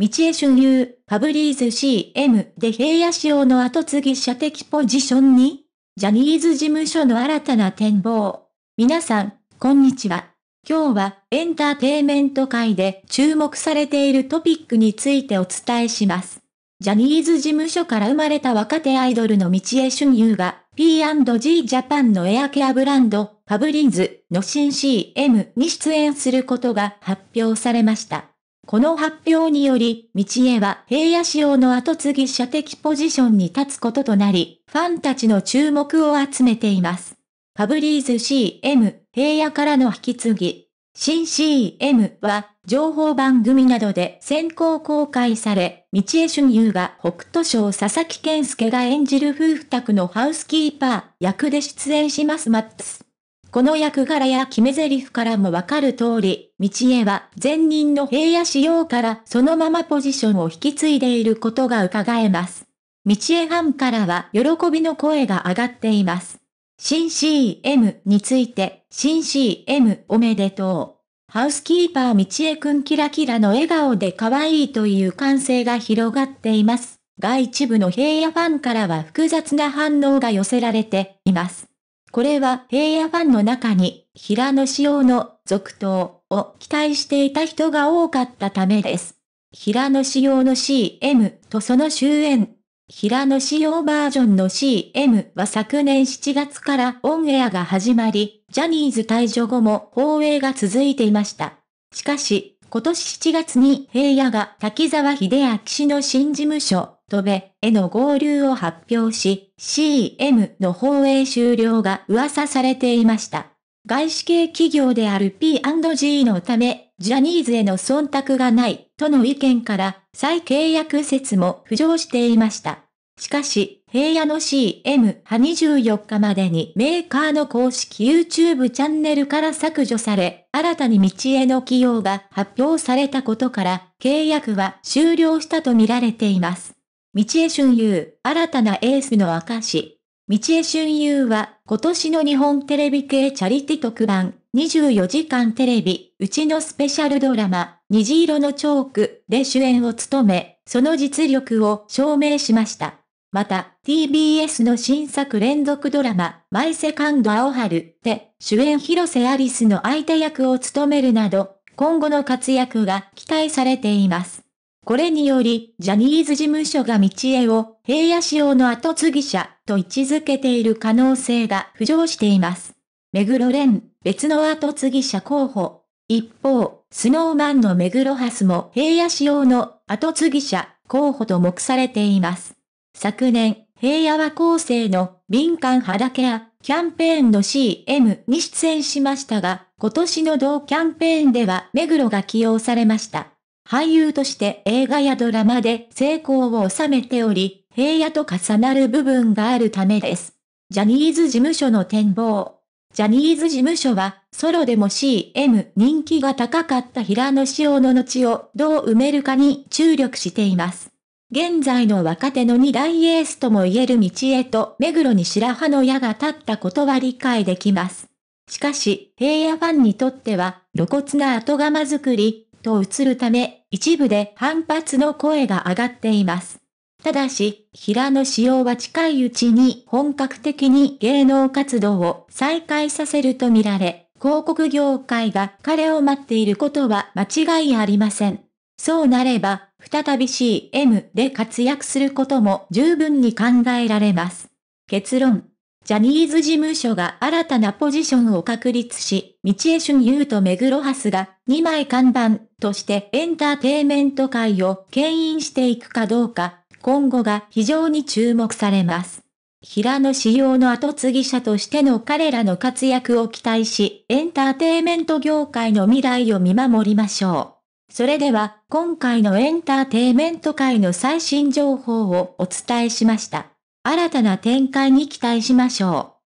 道江春流、パブリーズ CM で平野仕様の後継ぎ者的ポジションに、ジャニーズ事務所の新たな展望。皆さん、こんにちは。今日はエンターテイメント界で注目されているトピックについてお伝えします。ジャニーズ事務所から生まれた若手アイドルの道江春優が P&G ジャパンのエアケアブランド、パブリーズの新 CM に出演することが発表されました。この発表により、道江は平野仕様の後継ぎ射的ポジションに立つこととなり、ファンたちの注目を集めています。ファブリーズ CM、平野からの引き継ぎ。新 CM は、情報番組などで先行公開され、道江俊優が北斗賞佐々木健介が演じる夫婦宅のハウスキーパー役で出演しますマッツ。この役柄や決め台詞からもわかる通り、道江は前任の平野仕様からそのままポジションを引き継いでいることが伺えます。道江ファンからは喜びの声が上がっています。新 CM について、新 CM おめでとう。ハウスキーパー道江くんキラキラの笑顔で可愛いという歓声が広がっています。が一部の平野ファンからは複雑な反応が寄せられています。これは平野ファンの中に、平野紫耀の続投を期待していた人が多かったためです。平野紫耀の CM とその終焉。平野紫耀バージョンの CM は昨年7月からオンエアが始まり、ジャニーズ退場後も放映が続いていました。しかし、今年7月に平野が滝沢秀明氏の新事務所、とべへの合流を発表し、CM の放映終了が噂されていました。外資系企業である P&G のため、ジャニーズへの忖度がない、との意見から、再契約説も浮上していました。しかし、平野の CM は24日までにメーカーの公式 YouTube チャンネルから削除され、新たに道への起用が発表されたことから、契約は終了したとみられています。道江俊優、新たなエースの証。道江俊優は、今年の日本テレビ系チャリティ特番、24時間テレビ、うちのスペシャルドラマ、虹色のチョークで主演を務め、その実力を証明しました。また、TBS の新作連続ドラマ、マイセカンドアオハルで、主演広瀬アリスの相手役を務めるなど、今後の活躍が期待されています。これにより、ジャニーズ事務所が道枝を、平野仕様の後継ぎ者と位置づけている可能性が浮上しています。目黒蓮、別の後継ぎ者候補。一方、スノーマンの目黒ハスも平野仕様の後継ぎ者候補と目されています。昨年、平野は後世の敏感肌ケアキャンペーンの CM に出演しましたが、今年の同キャンペーンでは目黒が起用されました。俳優として映画やドラマで成功を収めており、平野と重なる部分があるためです。ジャニーズ事務所の展望。ジャニーズ事務所は、ソロでも CM 人気が高かった平野紫耀の後をどう埋めるかに注力しています。現在の若手の二大エースとも言える道へと目黒に白羽の矢が立ったことは理解できます。しかし、平野ファンにとっては、露骨な後釜作り、と映るため、一部で反発の声が上がっています。ただし、平野紫耀は近いうちに本格的に芸能活動を再開させるとみられ、広告業界が彼を待っていることは間違いありません。そうなれば、再び CM で活躍することも十分に考えられます。結論。ジャニーズ事務所が新たなポジションを確立し、道江俊優と目黒ハスが2枚看板としてエンターテイメント界を牽引していくかどうか、今後が非常に注目されます。平野仕様の後継ぎ者としての彼らの活躍を期待し、エンターテイメント業界の未来を見守りましょう。それでは、今回のエンターテイメント界の最新情報をお伝えしました。新たな展開に期待しましょう。